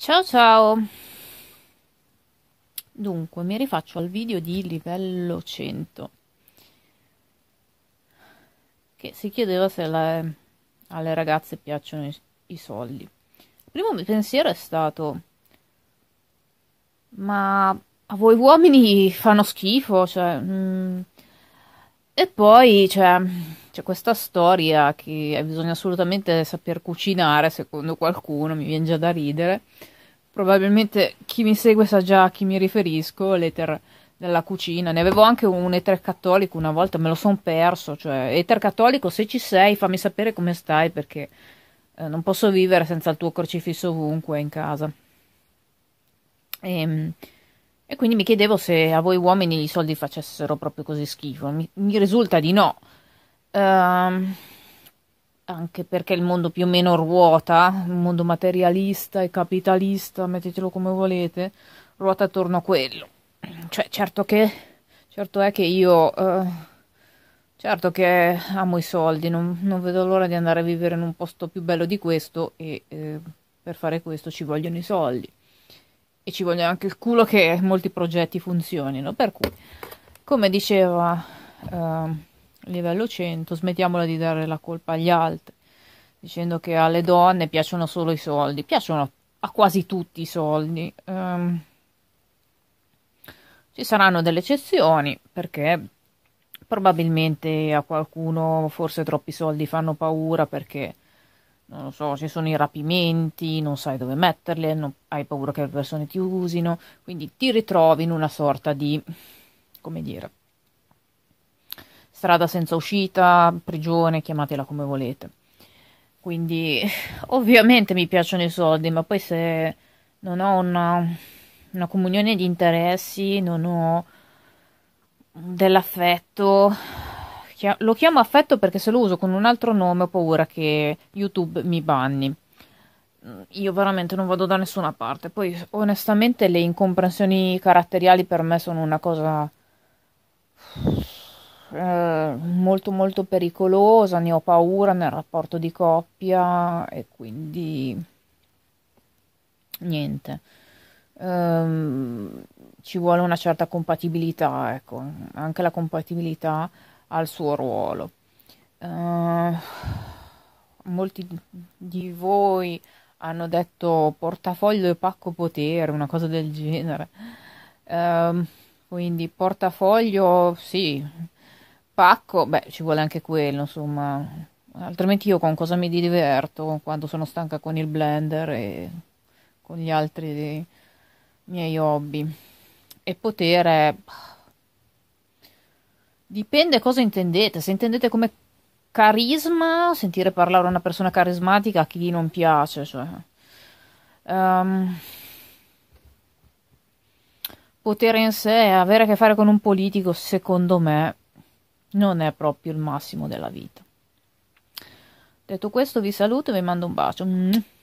Ciao ciao! Dunque, mi rifaccio al video di livello 100 che si chiedeva se le, alle ragazze piacciono i, i soldi. Il primo pensiero è stato ma a voi uomini fanno schifo, cioè... Mh, mm, e poi c'è, c'è questa storia che bisogna assolutamente saper cucinare, secondo qualcuno, mi viene già da ridere. Probabilmente chi mi segue sa già a chi mi riferisco, l'Ether della cucina. Ne avevo anche un eter cattolico una volta, me lo son perso. Cioè, eter cattolico, se ci sei, fammi sapere come stai, perché eh, non posso vivere senza il tuo crocifisso ovunque in casa. Ehm... E quindi mi chiedevo se a voi uomini i soldi facessero proprio così schifo. Mi, mi risulta di no. Uh, anche perché il mondo più o meno ruota, il mondo materialista e capitalista, mettetelo come volete, ruota attorno a quello. Cioè, certo che, certo è che io, uh, certo che amo i soldi, non, non, vedo l'ora di andare a vivere in un posto più bello di questo e eh, per fare questo ci vogliono i soldi e ci vogliono anche il culo che molti progetti funzionino. Per cui, come diceva eh, livello 100, smettiamola di dare la colpa agli altri, dicendo che alle donne piacciono solo i soldi, piacciono a quasi tutti i soldi. Um, ci saranno delle eccezioni perché probabilmente a qualcuno forse troppi soldi fanno paura perché non lo so, ci sono i rapimenti, non sai dove metterle, non, hai paura che le persone ti usino, quindi ti ritrovi in una sorta di, come dire, strada senza uscita, prigione, chiamatela come volete. Quindi ovviamente mi piacciono i soldi, ma poi se non ho una, una comunione di interessi, non ho dell'affetto, lo chiamo affetto perché se lo uso con un altro nome ho paura che YouTube mi banni. Mm, io veramente non vado da nessuna parte. Poi, onestamente, le incomprensioni caratteriali per me sono una cosa eh, molto molto pericolosa, ne ho paura nel rapporto di coppia e quindi niente. Um, ci vuole una certa compatibilità, ecco, anche la compatibilità al suo ruolo. Uh, molti di voi hanno detto portafoglio e pacco potere, una cosa del genere. Uh, quindi portafoglio sì, pacco, beh ci vuole anche quello, insomma. Altrimenti io con cosa mi diverto quando sono stanca con il blender e con gli altri miei hobby. E potere Dipende cosa intendete, se intendete come carisma, sentire parlare una persona carismatica a chi non piace, cioè. um, potere in sé, avere a che fare con un politico, secondo me, non è proprio il massimo della vita. Detto questo, vi saluto e vi mando un bacio.